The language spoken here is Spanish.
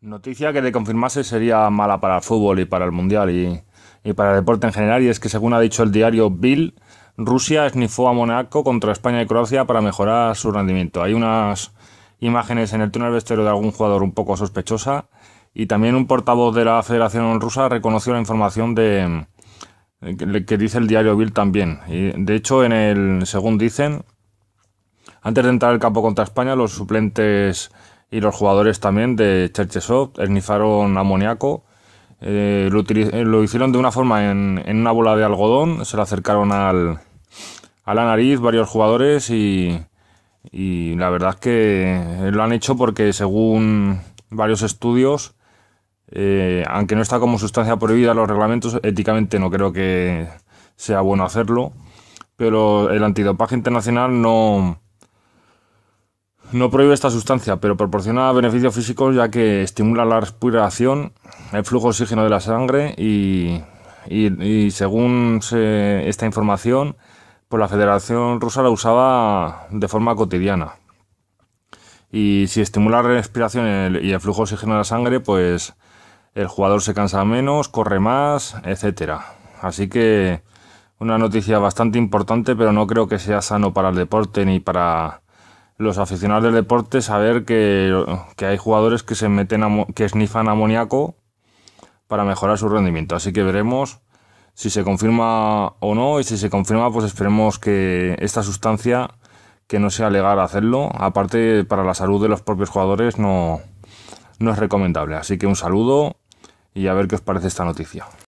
Noticia que de confirmarse sería mala para el fútbol y para el mundial y, para el deporte en general, y es que según ha dicho el diario Bill, Rusia esnifó a Monaco contra España y Croacia para mejorar su rendimiento. Hay unas imágenes en el túnel vestuario de algún jugador un poco sospechosa y también un portavoz de la Federación Rusa reconoció la información de que dice el diario Bill también. Y de hecho, en el según dicen, antes de entrar al campo contra España, los suplentes y los jugadores también de Cherchesov esnifaron amoníaco. Eh, eh, lo, hicieron de una forma en, una bola de algodón, se lo acercaron al, a la nariz varios jugadores y, la verdad es que eh, lo han hecho porque según varios estudios, aunque no está como sustancia prohibida los reglamentos, éticamente no creo que sea bueno hacerlo, pero el antidopaje internacional no, no prohíbe esta sustancia, pero proporciona beneficios físicos ya que estimula la respiración, el flujo oxígeno de la sangre y, y, según esta información, pues la Federación Rusa la usaba de forma cotidiana. Y si estimula la respiración y el flujo oxígeno de la sangre, pues el jugador se cansa menos, corre más, etc. Así que una noticia bastante importante, pero no creo que sea sano para el deporte ni para los aficionados del deporte saber que, hay jugadores que se meten que esnifan amoníaco para mejorar su rendimiento. Así que veremos si se confirma o no y si se confirma pues esperemos que esta sustancia que no sea legal hacerlo. Aparte para la salud de los propios jugadores no, no es recomendable. Así que un saludo y a ver qué os parece esta noticia.